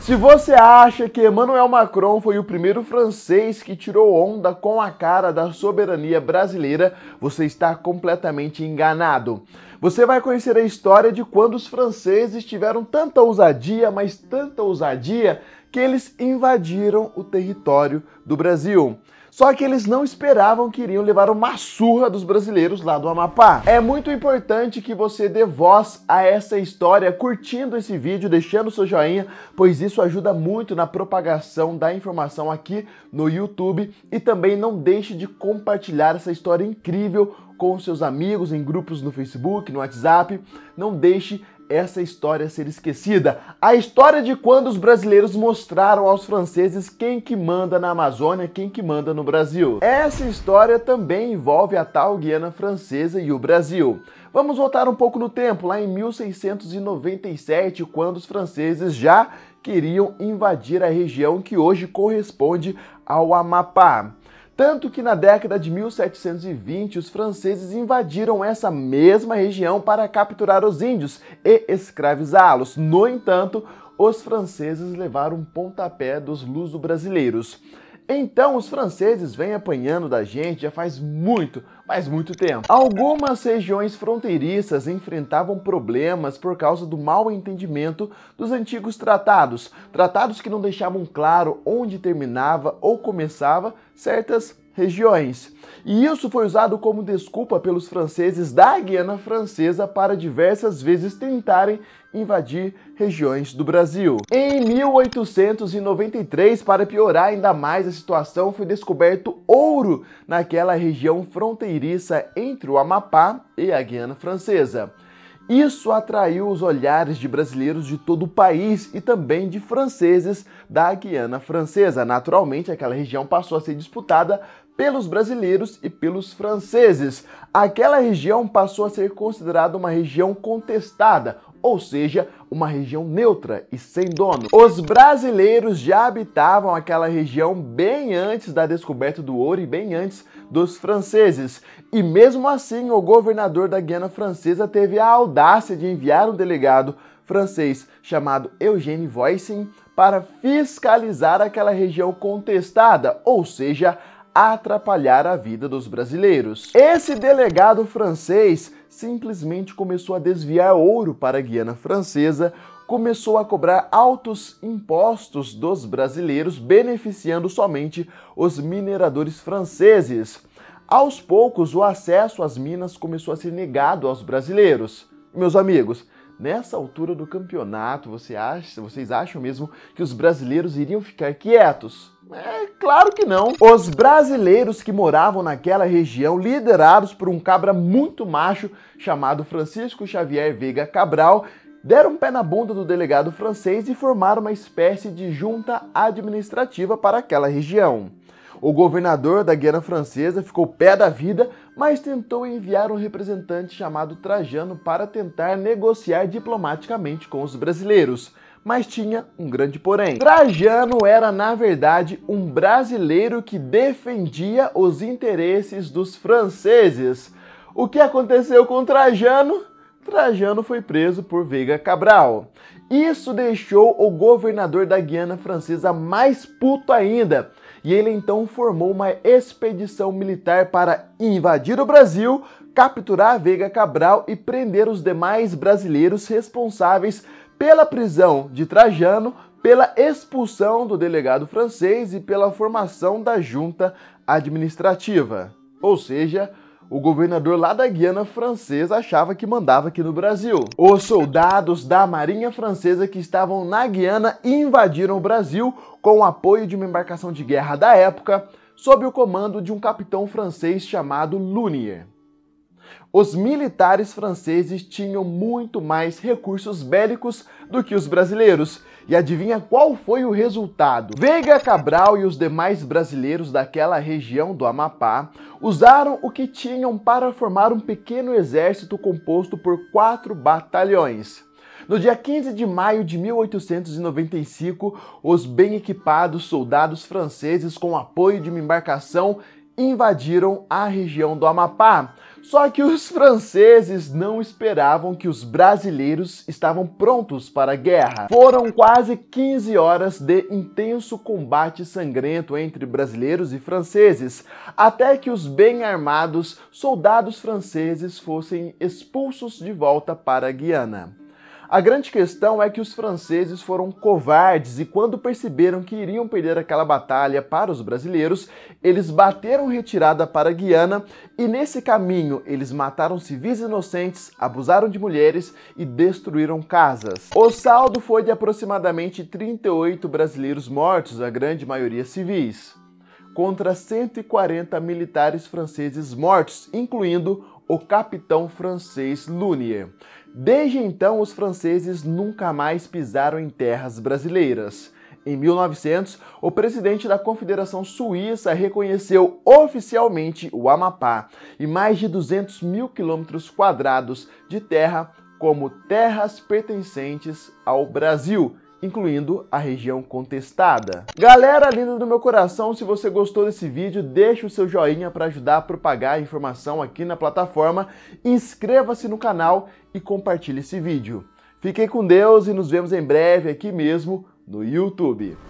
Se você acha que Emmanuel Macron foi o primeiro francês que tirou onda com a cara da soberania brasileira, você está completamente enganado. Você vai conhecer a história de quando os franceses tiveram tanta ousadia, mas tanta ousadia, que eles invadiram o território do Brasil. Só que eles não esperavam que iriam levar uma surra dos brasileiros lá do Amapá. É muito importante que você dê voz a essa história curtindo esse vídeo, deixando seu joinha, pois isso ajuda muito na propagação da informação aqui no YouTube e também não deixe de compartilhar essa história incrível com seus amigos em grupos no Facebook, no WhatsApp. Não deixe essa história ser esquecida. A história de quando os brasileiros mostraram aos franceses quem que manda na Amazônia, quem que manda no Brasil. Essa história também envolve a tal Guiana Francesa e o Brasil. Vamos voltar um pouco no tempo, lá em 1697, quando os franceses já queriam invadir a região que hoje corresponde ao Amapá. Tanto que na década de 1720 os franceses invadiram essa mesma região para capturar os índios e escravizá-los. No entanto, os franceses levaram pontapé dos luso-brasileiros. Então os franceses vêm apanhando da gente já faz muito, mas muito tempo. Algumas regiões fronteiriças enfrentavam problemas por causa do mau entendimento dos antigos tratados, tratados que não deixavam claro onde terminava ou começava certas regiões. E isso foi usado como desculpa pelos franceses da Guiana Francesa para diversas vezes tentarem invadir regiões do Brasil. Em 1893, para piorar ainda mais a situação, foi descoberto ouro naquela região fronteiriça Iriça entre o Amapá e a Guiana Francesa. Isso atraiu os olhares de brasileiros de todo o país e também de franceses da Guiana Francesa. Naturalmente, aquela região passou a ser disputada pelos brasileiros e pelos franceses. Aquela região passou a ser considerada uma região contestada, ou seja, uma região neutra e sem dono. Os brasileiros já habitavam aquela região bem antes da descoberta do ouro e bem antes dos franceses. E mesmo assim, o governador da Guiana Francesa teve a audácia de enviar um delegado francês chamado Eugène Voisin para fiscalizar aquela região contestada, ou seja, atrapalhar a vida dos brasileiros. Esse delegado francês simplesmente começou a desviar ouro para a Guiana Francesa, começou a cobrar altos impostos dos brasileiros, beneficiando somente os mineradores franceses. Aos poucos, o acesso às minas começou a ser negado aos brasileiros. Meus amigos, nessa altura do campeonato, você acha, vocês acham mesmo que os brasileiros iriam ficar quietos? É claro que não. Os brasileiros que moravam naquela região, liderados por um cabra muito macho chamado Francisco Xavier Veiga Cabral, deram um pé na bunda do delegado francês e formaram uma espécie de junta administrativa para aquela região. O governador da Guiana Francesa ficou pé da vida, mas tentou enviar um representante chamado Trajano para tentar negociar diplomaticamente com os brasileiros mas tinha um grande porém. Trajano era, na verdade, um brasileiro que defendia os interesses dos franceses. O que aconteceu com Trajano? Trajano foi preso por Veiga Cabral. Isso deixou o governador da Guiana Francesa mais puto ainda. E ele então formou uma expedição militar para invadir o Brasil, capturar Veiga Cabral e prender os demais brasileiros responsáveis pela prisão de Trajano, pela expulsão do delegado francês e pela formação da junta administrativa. Ou seja, o governador lá da Guiana francesa achava que mandava aqui no Brasil. Os soldados da Marinha Francesa que estavam na Guiana invadiram o Brasil com o apoio de uma embarcação de guerra da época, sob o comando de um capitão francês chamado Lunier. Os militares franceses tinham muito mais recursos bélicos do que os brasileiros. E adivinha qual foi o resultado? Veiga Cabral e os demais brasileiros daquela região do Amapá usaram o que tinham para formar um pequeno exército composto por quatro batalhões. No dia 15 de maio de 1895, os bem equipados soldados franceses, com apoio de uma embarcação invadiram a região do Amapá. Só que os franceses não esperavam que os brasileiros estavam prontos para a guerra. Foram quase 15 horas de intenso combate sangrento entre brasileiros e franceses, até que os bem armados soldados franceses fossem expulsos de volta para a Guiana. A grande questão é que os franceses foram covardes e, quando perceberam que iriam perder aquela batalha para os brasileiros, eles bateram retirada para Guiana e, nesse caminho, eles mataram civis inocentes, abusaram de mulheres e destruíram casas. O saldo foi de aproximadamente 38 brasileiros mortos, a grande maioria civis, contra 140 militares franceses mortos, incluindo o capitão francês Lunier. Desde então, os franceses nunca mais pisaram em terras brasileiras. Em 1900, o presidente da Confederação Suíça reconheceu oficialmente o Amapá e mais de 200 mil quilômetros quadrados de terra como terras pertencentes ao Brasil, incluindo a região contestada. Galera linda do meu coração, se você gostou desse vídeo, deixe o seu joinha para ajudar a propagar a informação aqui na plataforma, inscreva-se no canal e compartilhe esse vídeo. Fiquem com Deus e nos vemos em breve aqui mesmo no YouTube.